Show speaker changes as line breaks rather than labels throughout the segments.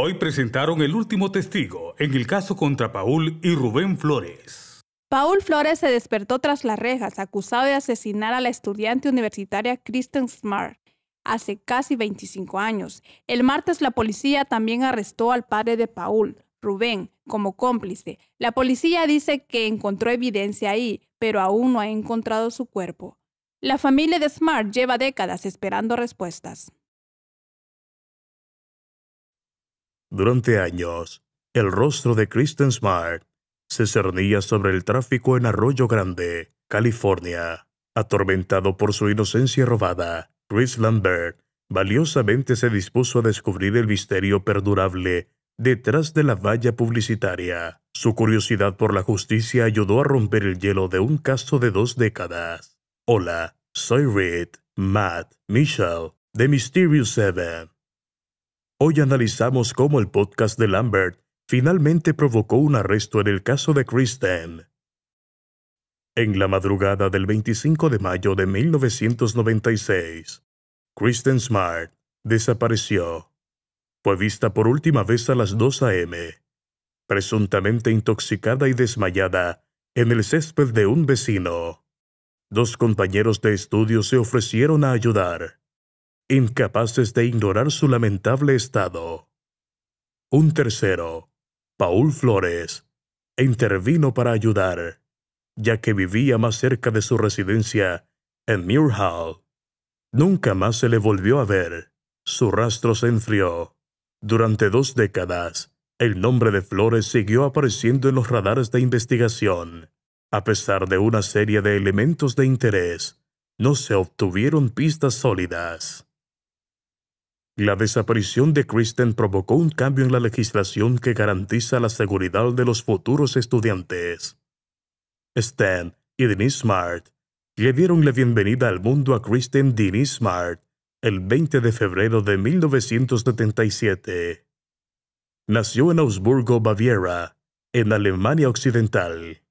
Hoy presentaron el último testigo en el caso contra Paul y Rubén Flores. Paul Flores se despertó tras las rejas, acusado de asesinar a la estudiante universitaria Kristen Smart hace casi 25 años. El martes la policía también arrestó al padre de Paul, Rubén, como cómplice. La policía dice que encontró evidencia ahí, pero aún no ha encontrado su cuerpo. La familia de Smart lleva décadas esperando respuestas. Durante años, el rostro de Kristen Smart se cernía sobre el tráfico en Arroyo Grande, California. Atormentado por su inocencia robada, Chris Lambert valiosamente se dispuso a descubrir el misterio perdurable detrás de la valla publicitaria. Su curiosidad por la justicia ayudó a romper el hielo de un caso de dos décadas. Hola, soy Reed, Matt, Michelle, de Mysterious Seven. Hoy analizamos cómo el podcast de Lambert finalmente provocó un arresto en el caso de Kristen. En la madrugada del 25 de mayo de 1996, Kristen Smart desapareció. Fue vista por última vez a las 2 a.m., presuntamente intoxicada y desmayada en el césped de un vecino. Dos compañeros de estudio se ofrecieron a ayudar, incapaces de ignorar su lamentable estado. Un tercero, Paul Flores, intervino para ayudar, ya que vivía más cerca de su residencia en Muir Nunca más se le volvió a ver. Su rastro se enfrió. Durante dos décadas, el nombre de Flores siguió apareciendo en los radares de investigación. A pesar de una serie de elementos de interés, no se obtuvieron pistas sólidas. La desaparición de Kristen provocó un cambio en la legislación que garantiza la seguridad de los futuros estudiantes. Stan y Denise Smart le dieron la bienvenida al mundo a Kristen Denise Smart el 20 de febrero de 1977. Nació en Augsburgo, Baviera, en Alemania Occidental.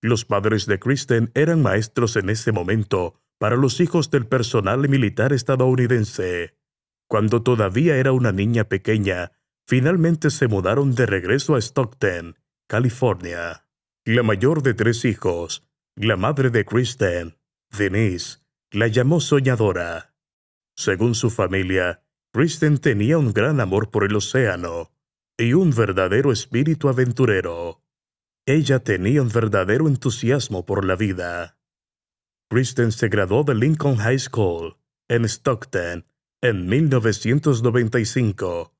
Los padres de Kristen eran maestros en ese momento para los hijos del personal militar estadounidense cuando todavía era una niña pequeña, finalmente se mudaron de regreso a Stockton, California. La mayor de tres hijos, la madre de Kristen, Denise, la llamó soñadora. Según su familia, Kristen tenía un gran amor por el océano y un verdadero espíritu aventurero. Ella tenía un verdadero entusiasmo por la vida. Kristen se graduó de Lincoln High School en Stockton en 1995,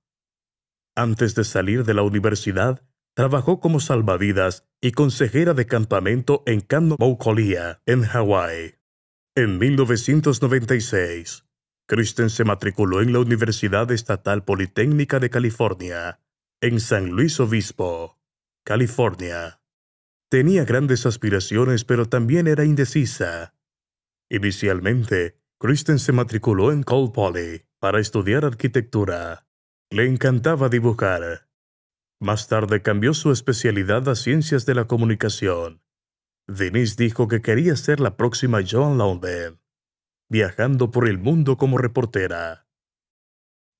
antes de salir de la universidad, trabajó como salvavidas y consejera de campamento en Kano en Hawái. En 1996, Kristen se matriculó en la Universidad Estatal Politécnica de California, en San Luis Obispo, California. Tenía grandes aspiraciones, pero también era indecisa. Inicialmente, Kristen se matriculó en Cold Poly para estudiar arquitectura. Le encantaba dibujar. Más tarde cambió su especialidad a ciencias de la comunicación. Denise dijo que quería ser la próxima Joan London, viajando por el mundo como reportera.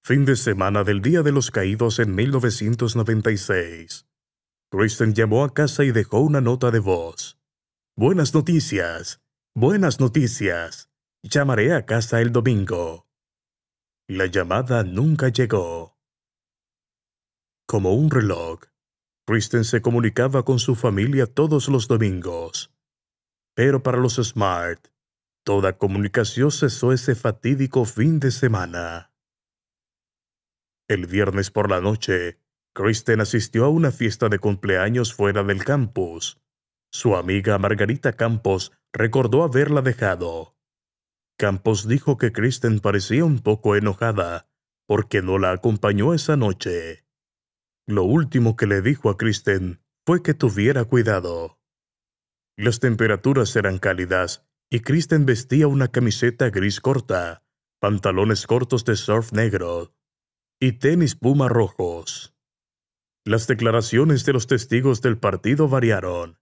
Fin de semana del Día de los Caídos en 1996. Kristen llamó a casa y dejó una nota de voz. Buenas noticias, buenas noticias. Llamaré a casa el domingo. La llamada nunca llegó. Como un reloj, Kristen se comunicaba con su familia todos los domingos. Pero para los Smart, toda comunicación cesó ese fatídico fin de semana. El viernes por la noche, Kristen asistió a una fiesta de cumpleaños fuera del campus. Su amiga Margarita Campos recordó haberla dejado, Campos dijo que Kristen parecía un poco enojada porque no la acompañó esa noche. Lo último que le dijo a Kristen fue que tuviera cuidado. Las temperaturas eran cálidas y Kristen vestía una camiseta gris corta, pantalones cortos de surf negro y tenis puma rojos. Las declaraciones de los testigos del partido variaron.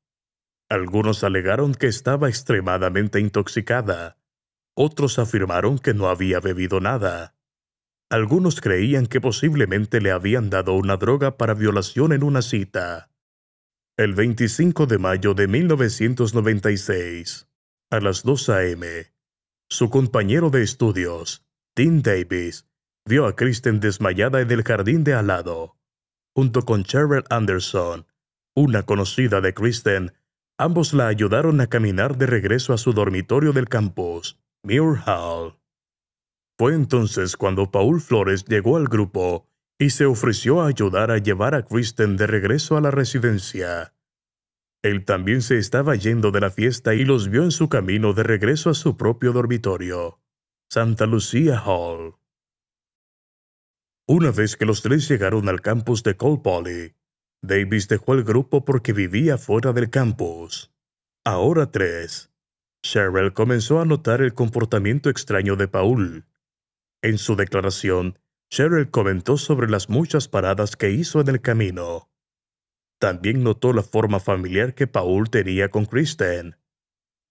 Algunos alegaron que estaba extremadamente intoxicada otros afirmaron que no había bebido nada. Algunos creían que posiblemente le habían dado una droga para violación en una cita. El 25 de mayo de 1996, a las 2 a.m., su compañero de estudios, Tim Davis, vio a Kristen desmayada en el jardín de al lado, junto con Cheryl Anderson, una conocida de Kristen. Ambos la ayudaron a caminar de regreso a su dormitorio del campus. Muir Hall. Fue entonces cuando Paul Flores llegó al grupo y se ofreció a ayudar a llevar a Kristen de regreso a la residencia. Él también se estaba yendo de la fiesta y los vio en su camino de regreso a su propio dormitorio, Santa Lucía Hall. Una vez que los tres llegaron al campus de Cole Poly, Davis dejó el grupo porque vivía fuera del campus. Ahora tres, Cheryl comenzó a notar el comportamiento extraño de Paul. En su declaración, Cheryl comentó sobre las muchas paradas que hizo en el camino. También notó la forma familiar que Paul tenía con Kristen.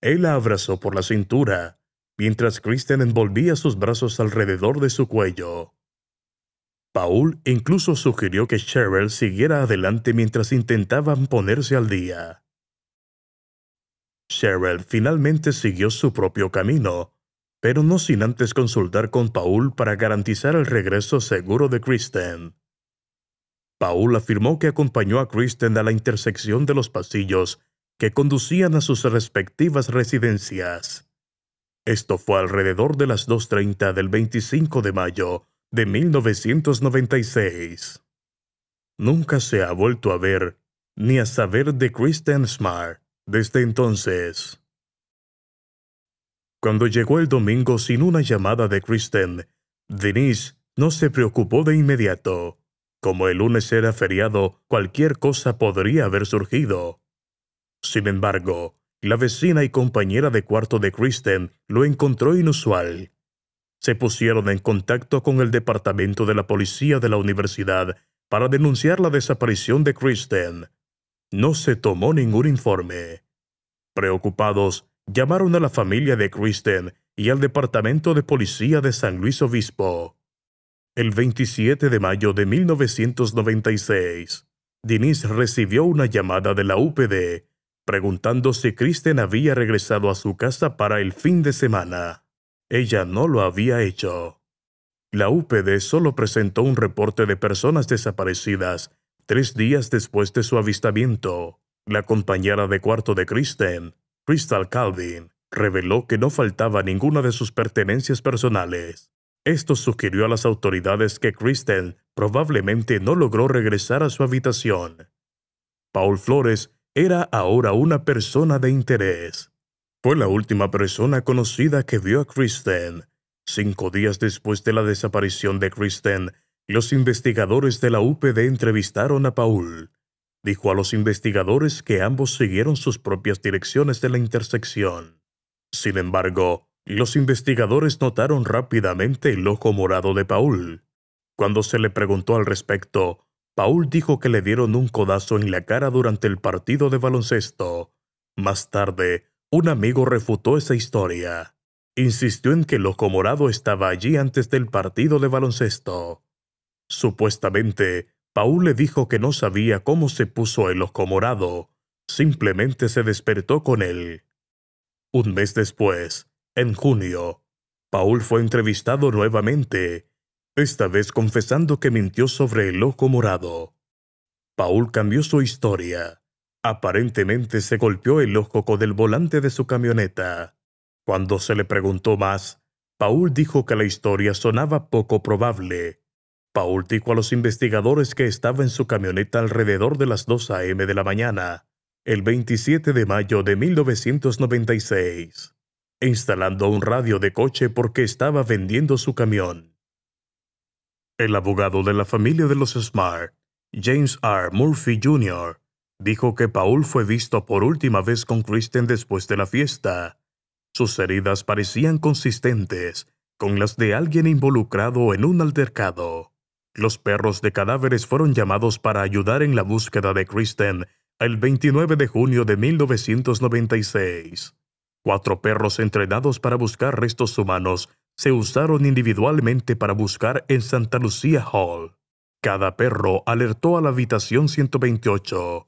Él la abrazó por la cintura, mientras Kristen envolvía sus brazos alrededor de su cuello. Paul incluso sugirió que Cheryl siguiera adelante mientras intentaban ponerse al día. Cheryl finalmente siguió su propio camino, pero no sin antes consultar con Paul para garantizar el regreso seguro de Kristen. Paul afirmó que acompañó a Kristen a la intersección de los pasillos que conducían a sus respectivas residencias. Esto fue alrededor de las 2.30 del 25 de mayo de 1996. Nunca se ha vuelto a ver ni a saber de Kristen Smart. Desde entonces, cuando llegó el domingo sin una llamada de Kristen, Denise no se preocupó de inmediato. Como el lunes era feriado, cualquier cosa podría haber surgido. Sin embargo, la vecina y compañera de cuarto de Kristen lo encontró inusual. Se pusieron en contacto con el departamento de la policía de la universidad para denunciar la desaparición de Kristen. No se tomó ningún informe. Preocupados, llamaron a la familia de Kristen y al Departamento de Policía de San Luis Obispo. El 27 de mayo de 1996, Denise recibió una llamada de la UPD preguntando si Kristen había regresado a su casa para el fin de semana. Ella no lo había hecho. La UPD solo presentó un reporte de personas desaparecidas Tres días después de su avistamiento, la compañera de cuarto de Kristen, Crystal Calvin, reveló que no faltaba ninguna de sus pertenencias personales. Esto sugirió a las autoridades que Kristen probablemente no logró regresar a su habitación. Paul Flores era ahora una persona de interés. Fue la última persona conocida que vio a Kristen. Cinco días después de la desaparición de Kristen, los investigadores de la UPD entrevistaron a Paul. Dijo a los investigadores que ambos siguieron sus propias direcciones de la intersección. Sin embargo, los investigadores notaron rápidamente el ojo morado de Paul. Cuando se le preguntó al respecto, Paul dijo que le dieron un codazo en la cara durante el partido de baloncesto. Más tarde, un amigo refutó esa historia. Insistió en que el ojo morado estaba allí antes del partido de baloncesto. Supuestamente, Paul le dijo que no sabía cómo se puso el ojo morado, simplemente se despertó con él. Un mes después, en junio, Paul fue entrevistado nuevamente, esta vez confesando que mintió sobre el ojo morado. Paul cambió su historia. Aparentemente se golpeó el ojo con el volante de su camioneta. Cuando se le preguntó más, Paul dijo que la historia sonaba poco probable, Paul dijo a los investigadores que estaba en su camioneta alrededor de las 2 a.m. de la mañana, el 27 de mayo de 1996, instalando un radio de coche porque estaba vendiendo su camión. El abogado de la familia de los Smart, James R. Murphy Jr., dijo que Paul fue visto por última vez con Kristen después de la fiesta. Sus heridas parecían consistentes con las de alguien involucrado en un altercado. Los perros de cadáveres fueron llamados para ayudar en la búsqueda de Kristen el 29 de junio de 1996. Cuatro perros entrenados para buscar restos humanos se usaron individualmente para buscar en Santa Lucía Hall. Cada perro alertó a la habitación 128,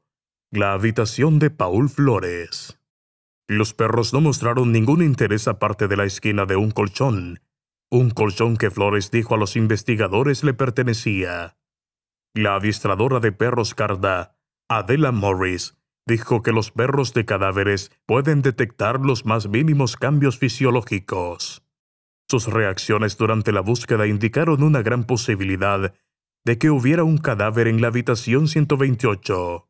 la habitación de Paul Flores. Los perros no mostraron ningún interés aparte de la esquina de un colchón, un colchón que Flores dijo a los investigadores le pertenecía. La adiestradora de perros Carda, Adela Morris, dijo que los perros de cadáveres pueden detectar los más mínimos cambios fisiológicos. Sus reacciones durante la búsqueda indicaron una gran posibilidad de que hubiera un cadáver en la habitación 128.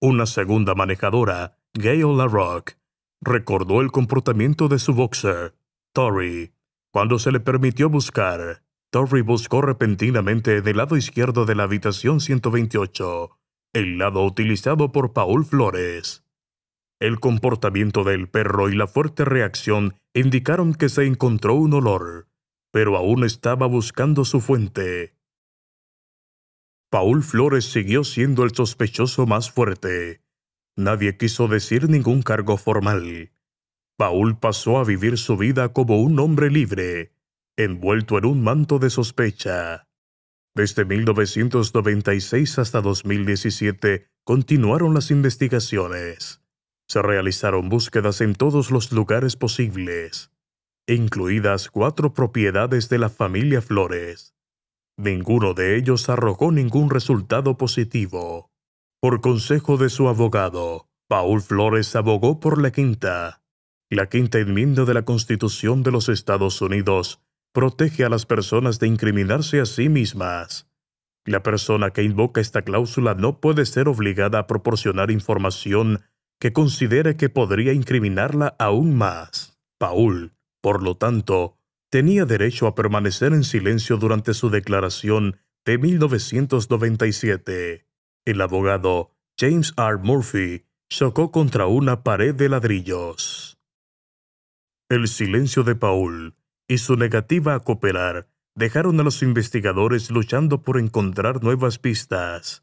Una segunda manejadora, Gail LaRock, recordó el comportamiento de su boxer, Tori, cuando se le permitió buscar, Torrey buscó repentinamente del lado izquierdo de la habitación 128, el lado utilizado por Paul Flores. El comportamiento del perro y la fuerte reacción indicaron que se encontró un olor, pero aún estaba buscando su fuente. Paul Flores siguió siendo el sospechoso más fuerte. Nadie quiso decir ningún cargo formal. Paul pasó a vivir su vida como un hombre libre, envuelto en un manto de sospecha. Desde 1996 hasta 2017 continuaron las investigaciones. Se realizaron búsquedas en todos los lugares posibles, incluidas cuatro propiedades de la familia Flores. Ninguno de ellos arrojó ningún resultado positivo. Por consejo de su abogado, Paul Flores abogó por la quinta, la quinta enmienda de la Constitución de los Estados Unidos protege a las personas de incriminarse a sí mismas. La persona que invoca esta cláusula no puede ser obligada a proporcionar información que considere que podría incriminarla aún más. Paul, por lo tanto, tenía derecho a permanecer en silencio durante su declaración de 1997. El abogado James R. Murphy chocó contra una pared de ladrillos. El silencio de Paul y su negativa a cooperar dejaron a los investigadores luchando por encontrar nuevas pistas.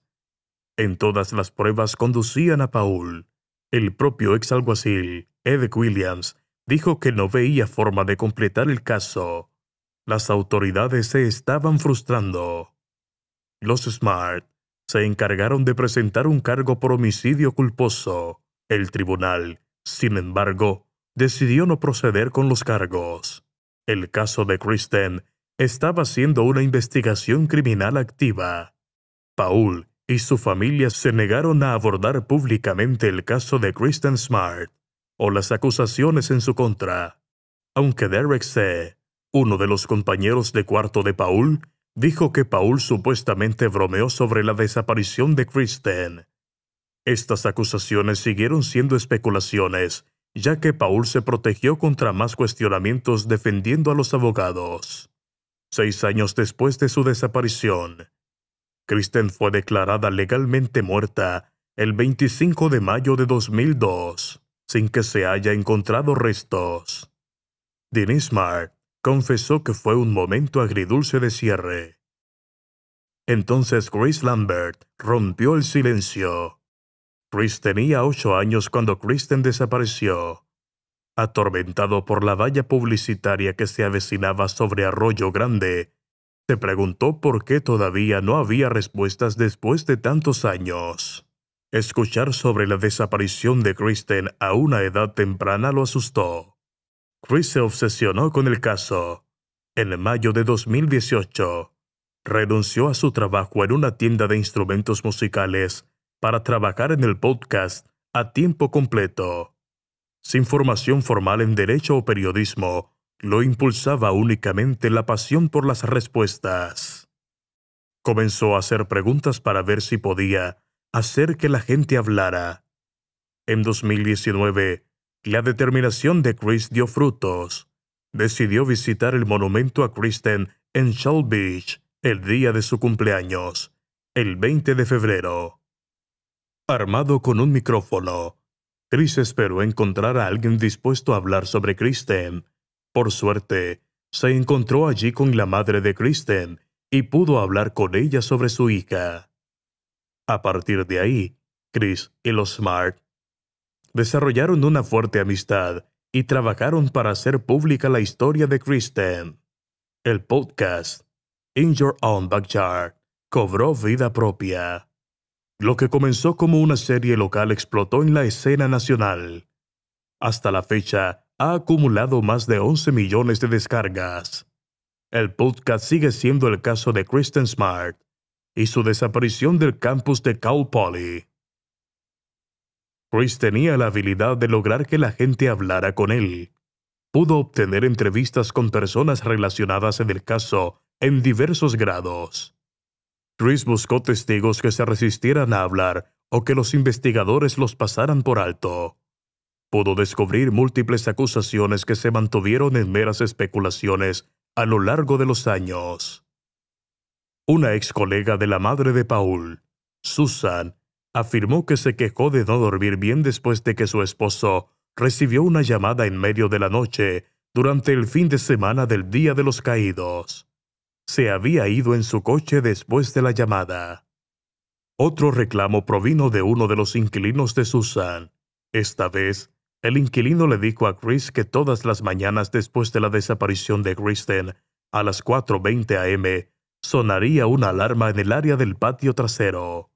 En todas las pruebas conducían a Paul. El propio ex alguacil, Ed Williams, dijo que no veía forma de completar el caso. Las autoridades se estaban frustrando. Los Smart se encargaron de presentar un cargo por homicidio culposo. El tribunal, sin embargo, decidió no proceder con los cargos. El caso de Kristen estaba siendo una investigación criminal activa. Paul y su familia se negaron a abordar públicamente el caso de Kristen Smart o las acusaciones en su contra, aunque Derek C., uno de los compañeros de cuarto de Paul, dijo que Paul supuestamente bromeó sobre la desaparición de Kristen. Estas acusaciones siguieron siendo especulaciones ya que Paul se protegió contra más cuestionamientos defendiendo a los abogados. Seis años después de su desaparición, Kristen fue declarada legalmente muerta el 25 de mayo de 2002, sin que se haya encontrado restos. Denise Mark confesó que fue un momento agridulce de cierre. Entonces Grace Lambert rompió el silencio. Chris tenía ocho años cuando Kristen desapareció. Atormentado por la valla publicitaria que se avecinaba sobre Arroyo Grande, se preguntó por qué todavía no había respuestas después de tantos años. Escuchar sobre la desaparición de Kristen a una edad temprana lo asustó. Chris se obsesionó con el caso. En mayo de 2018, renunció a su trabajo en una tienda de instrumentos musicales para trabajar en el podcast a tiempo completo. Sin formación formal en derecho o periodismo, lo impulsaba únicamente la pasión por las respuestas. Comenzó a hacer preguntas para ver si podía hacer que la gente hablara. En 2019, la determinación de Chris dio frutos. Decidió visitar el monumento a Kristen en Shell Beach el día de su cumpleaños, el 20 de febrero armado con un micrófono. Chris esperó encontrar a alguien dispuesto a hablar sobre Kristen. Por suerte, se encontró allí con la madre de Kristen y pudo hablar con ella sobre su hija. A partir de ahí, Chris y los Smart desarrollaron una fuerte amistad y trabajaron para hacer pública la historia de Kristen. El podcast, In Your Own Backyard, cobró vida propia. Lo que comenzó como una serie local explotó en la escena nacional. Hasta la fecha, ha acumulado más de 11 millones de descargas. El podcast sigue siendo el caso de Kristen Smart y su desaparición del campus de Cal Poly. Chris tenía la habilidad de lograr que la gente hablara con él. Pudo obtener entrevistas con personas relacionadas en el caso en diversos grados. Chris buscó testigos que se resistieran a hablar o que los investigadores los pasaran por alto. Pudo descubrir múltiples acusaciones que se mantuvieron en meras especulaciones a lo largo de los años. Una ex colega de la madre de Paul, Susan, afirmó que se quejó de no dormir bien después de que su esposo recibió una llamada en medio de la noche durante el fin de semana del Día de los Caídos se había ido en su coche después de la llamada. Otro reclamo provino de uno de los inquilinos de Susan. Esta vez, el inquilino le dijo a Chris que todas las mañanas después de la desaparición de Kristen, a las 4.20 am, sonaría una alarma en el área del patio trasero.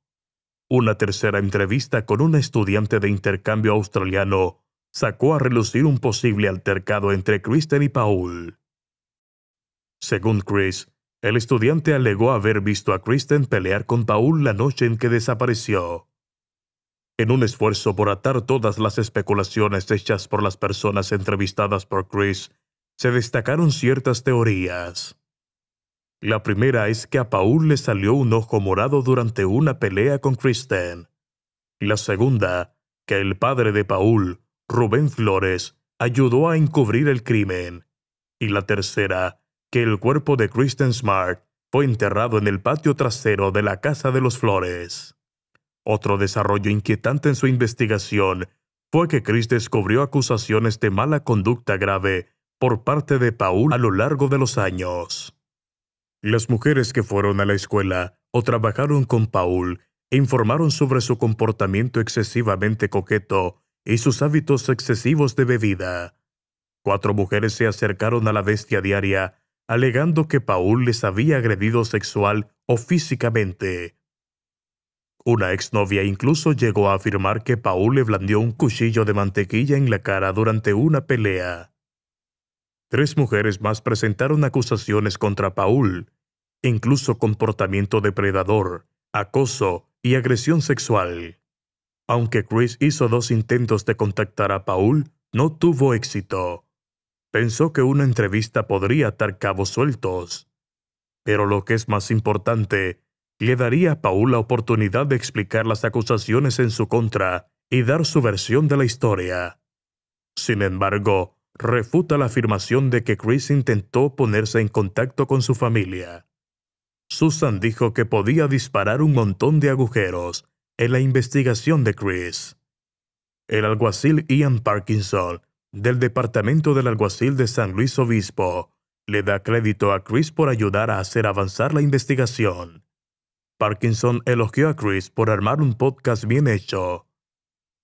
Una tercera entrevista con un estudiante de intercambio australiano sacó a relucir un posible altercado entre Kristen y Paul. Según Chris, el estudiante alegó haber visto a Kristen pelear con Paul la noche en que desapareció. En un esfuerzo por atar todas las especulaciones hechas por las personas entrevistadas por Chris, se destacaron ciertas teorías. La primera es que a Paul le salió un ojo morado durante una pelea con Kristen. La segunda, que el padre de Paul, Rubén Flores, ayudó a encubrir el crimen. Y la tercera, que el cuerpo de Kristen Smart fue enterrado en el patio trasero de la Casa de los Flores. Otro desarrollo inquietante en su investigación fue que Chris descubrió acusaciones de mala conducta grave por parte de Paul a lo largo de los años. Las mujeres que fueron a la escuela o trabajaron con Paul e informaron sobre su comportamiento excesivamente coqueto y sus hábitos excesivos de bebida. Cuatro mujeres se acercaron a la bestia diaria alegando que Paul les había agredido sexual o físicamente. Una exnovia incluso llegó a afirmar que Paul le blandió un cuchillo de mantequilla en la cara durante una pelea. Tres mujeres más presentaron acusaciones contra Paul, incluso comportamiento depredador, acoso y agresión sexual. Aunque Chris hizo dos intentos de contactar a Paul, no tuvo éxito. Pensó que una entrevista podría atar cabos sueltos. Pero lo que es más importante, le daría a Paul la oportunidad de explicar las acusaciones en su contra y dar su versión de la historia. Sin embargo, refuta la afirmación de que Chris intentó ponerse en contacto con su familia. Susan dijo que podía disparar un montón de agujeros en la investigación de Chris. El alguacil Ian Parkinson del Departamento del Alguacil de San Luis Obispo le da crédito a Chris por ayudar a hacer avanzar la investigación. Parkinson elogió a Chris por armar un podcast bien hecho.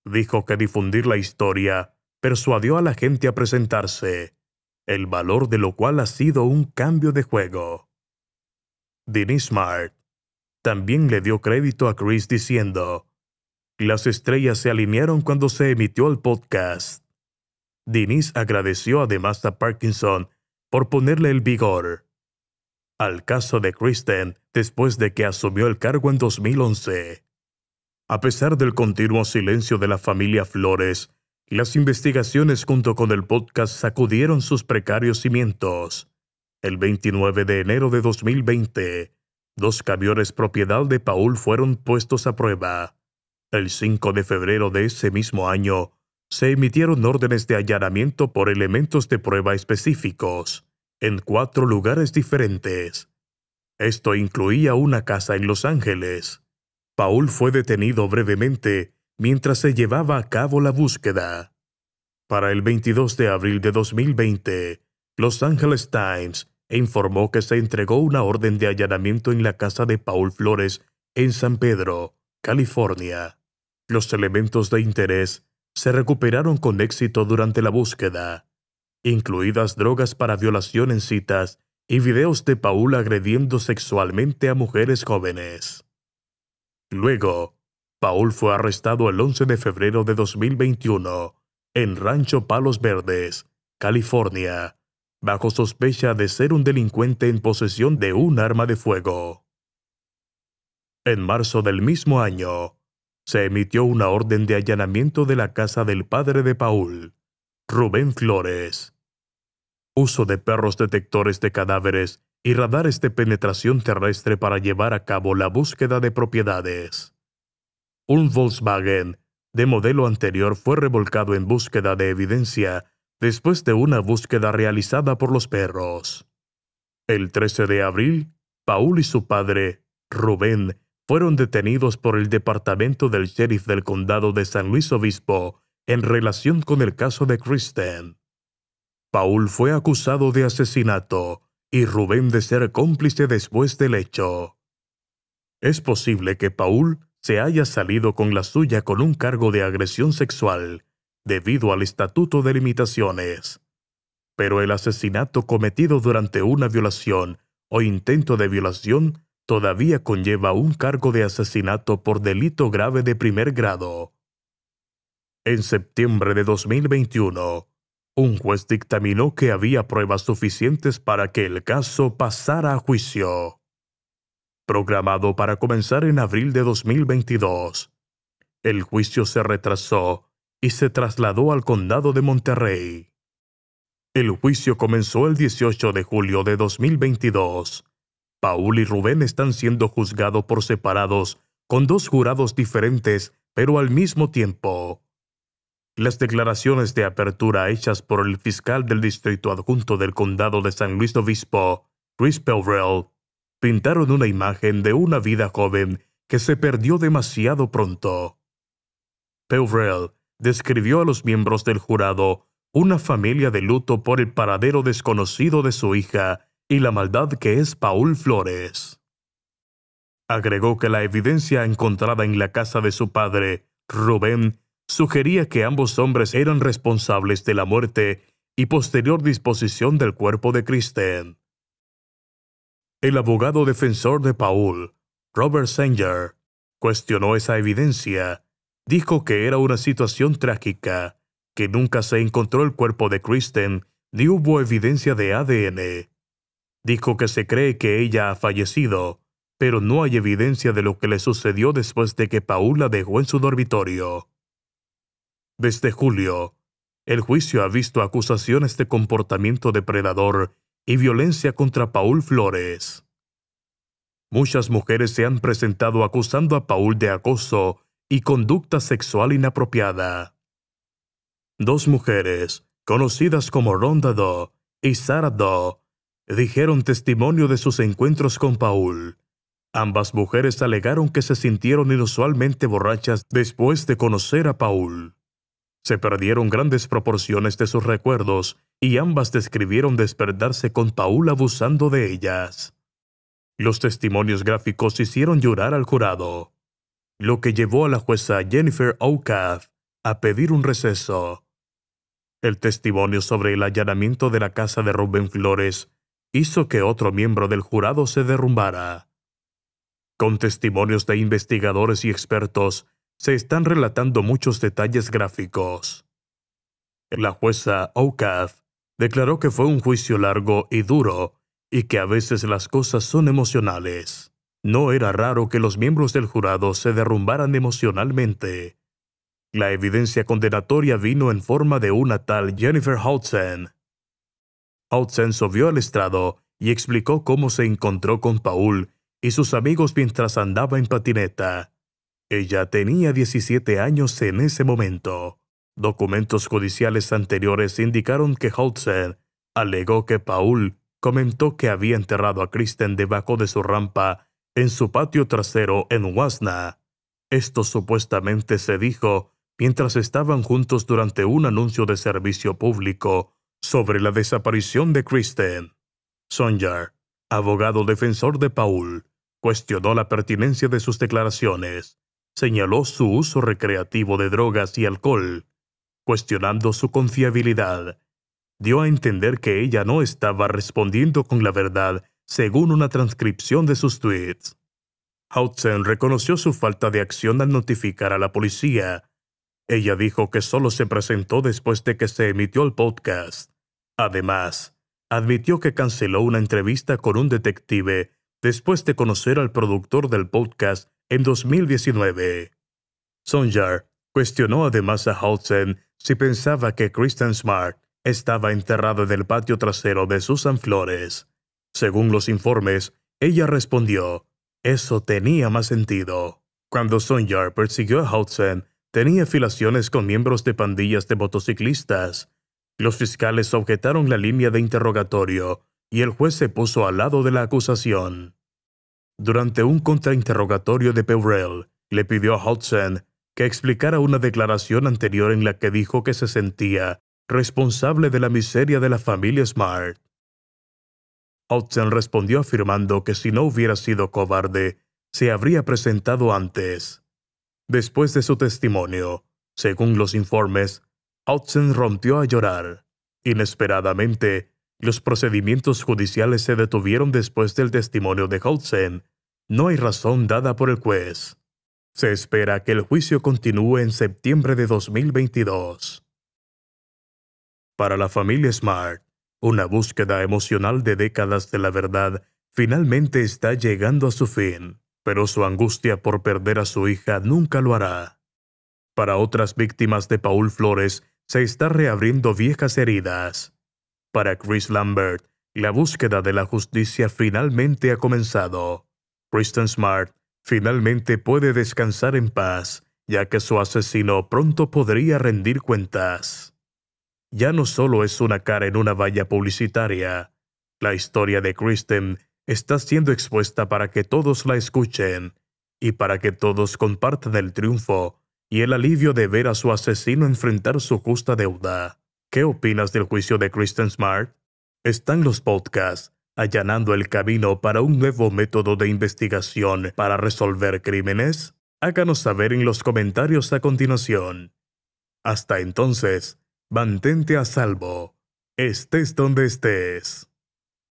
Dijo que difundir la historia persuadió a la gente a presentarse, el valor de lo cual ha sido un cambio de juego. Denise Smart también le dio crédito a Chris diciendo, las estrellas se alinearon cuando se emitió el podcast. Denise agradeció además a Parkinson por ponerle el vigor al caso de Kristen después de que asumió el cargo en 2011. A pesar del continuo silencio de la familia Flores, las investigaciones junto con el podcast sacudieron sus precarios cimientos. El 29 de enero de 2020, dos camiones propiedad de Paul fueron puestos a prueba. El 5 de febrero de ese mismo año, se emitieron órdenes de allanamiento por elementos de prueba específicos, en cuatro lugares diferentes. Esto incluía una casa en Los Ángeles. Paul fue detenido brevemente mientras se llevaba a cabo la búsqueda. Para el 22 de abril de 2020, Los Angeles Times informó que se entregó una orden de allanamiento en la casa de Paul Flores en San Pedro, California. Los elementos de interés se recuperaron con éxito durante la búsqueda, incluidas drogas para violación en citas y videos de Paul agrediendo sexualmente a mujeres jóvenes. Luego, Paul fue arrestado el 11 de febrero de 2021 en Rancho Palos Verdes, California, bajo sospecha de ser un delincuente en posesión de un arma de fuego. En marzo del mismo año, se emitió una orden de allanamiento de la casa del padre de Paul, Rubén Flores. Uso de perros detectores de cadáveres y radares de penetración terrestre para llevar a cabo la búsqueda de propiedades. Un Volkswagen de modelo anterior fue revolcado en búsqueda de evidencia después de una búsqueda realizada por los perros. El 13 de abril, Paul y su padre, Rubén, fueron detenidos por el Departamento del Sheriff del Condado de San Luis Obispo en relación con el caso de Kristen. Paul fue acusado de asesinato y Rubén de ser cómplice después del hecho. Es posible que Paul se haya salido con la suya con un cargo de agresión sexual, debido al Estatuto de Limitaciones. Pero el asesinato cometido durante una violación o intento de violación todavía conlleva un cargo de asesinato por delito grave de primer grado. En septiembre de 2021, un juez dictaminó que había pruebas suficientes para que el caso pasara a juicio. Programado para comenzar en abril de 2022, el juicio se retrasó y se trasladó al condado de Monterrey. El juicio comenzó el 18 de julio de 2022 Paul y Rubén están siendo juzgados por separados, con dos jurados diferentes, pero al mismo tiempo. Las declaraciones de apertura hechas por el fiscal del distrito adjunto del condado de San Luis Obispo, Chris Pelrell, pintaron una imagen de una vida joven que se perdió demasiado pronto. Pelrell describió a los miembros del jurado una familia de luto por el paradero desconocido de su hija y la maldad que es Paul Flores. Agregó que la evidencia encontrada en la casa de su padre, Rubén, sugería que ambos hombres eran responsables de la muerte y posterior disposición del cuerpo de Kristen. El abogado defensor de Paul, Robert Sanger, cuestionó esa evidencia. Dijo que era una situación trágica, que nunca se encontró el cuerpo de Kristen ni hubo evidencia de ADN. Dijo que se cree que ella ha fallecido, pero no hay evidencia de lo que le sucedió después de que Paul la dejó en su dormitorio. Desde julio, el juicio ha visto acusaciones de comportamiento depredador y violencia contra Paul Flores. Muchas mujeres se han presentado acusando a Paul de acoso y conducta sexual inapropiada. Dos mujeres, conocidas como Ronda Doe y Sarah Doe, dijeron testimonio de sus encuentros con Paul. Ambas mujeres alegaron que se sintieron inusualmente borrachas después de conocer a Paul. Se perdieron grandes proporciones de sus recuerdos y ambas describieron despertarse con Paul abusando de ellas. Los testimonios gráficos hicieron llorar al jurado, lo que llevó a la jueza Jennifer O'Caff a pedir un receso. El testimonio sobre el allanamiento de la casa de Rubén Flores hizo que otro miembro del jurado se derrumbara. Con testimonios de investigadores y expertos, se están relatando muchos detalles gráficos. La jueza Okath declaró que fue un juicio largo y duro y que a veces las cosas son emocionales. No era raro que los miembros del jurado se derrumbaran emocionalmente. La evidencia condenatoria vino en forma de una tal Jennifer Hudson, Hudson subió al estrado y explicó cómo se encontró con Paul y sus amigos mientras andaba en patineta. Ella tenía 17 años en ese momento. Documentos judiciales anteriores indicaron que Holtzen alegó que Paul comentó que había enterrado a Kristen debajo de su rampa en su patio trasero en Wasna. Esto supuestamente se dijo mientras estaban juntos durante un anuncio de servicio público sobre la desaparición de Kristen. Sonjar, abogado defensor de Paul, cuestionó la pertinencia de sus declaraciones, señaló su uso recreativo de drogas y alcohol, cuestionando su confiabilidad. Dio a entender que ella no estaba respondiendo con la verdad según una transcripción de sus tweets. Hudson reconoció su falta de acción al notificar a la policía. Ella dijo que solo se presentó después de que se emitió el podcast. Además, admitió que canceló una entrevista con un detective después de conocer al productor del podcast en 2019. Sonjar cuestionó además a Hudson si pensaba que Kristen Smart estaba enterrada en el patio trasero de Susan Flores. Según los informes, ella respondió, eso tenía más sentido. Cuando Sonjar persiguió a Hudson, tenía filaciones con miembros de pandillas de motociclistas, los fiscales objetaron la línea de interrogatorio y el juez se puso al lado de la acusación. Durante un contrainterrogatorio de Peurel, le pidió a Hudson que explicara una declaración anterior en la que dijo que se sentía responsable de la miseria de la familia Smart. Hudson respondió afirmando que si no hubiera sido cobarde, se habría presentado antes. Después de su testimonio, según los informes, Hudson rompió a llorar. Inesperadamente, los procedimientos judiciales se detuvieron después del testimonio de Hudson. No hay razón dada por el juez. Se espera que el juicio continúe en septiembre de 2022. Para la familia Smart, una búsqueda emocional de décadas de la verdad finalmente está llegando a su fin, pero su angustia por perder a su hija nunca lo hará. Para otras víctimas de Paul Flores, se está reabriendo viejas heridas. Para Chris Lambert, la búsqueda de la justicia finalmente ha comenzado. Kristen Smart finalmente puede descansar en paz, ya que su asesino pronto podría rendir cuentas. Ya no solo es una cara en una valla publicitaria. La historia de Kristen está siendo expuesta para que todos la escuchen y para que todos compartan el triunfo y el alivio de ver a su asesino enfrentar su justa deuda. ¿Qué opinas del juicio de Kristen Smart? Están los podcasts, allanando el camino para un nuevo método de investigación para resolver crímenes. Háganos saber en los comentarios a continuación. Hasta entonces, mantente a salvo, estés donde estés.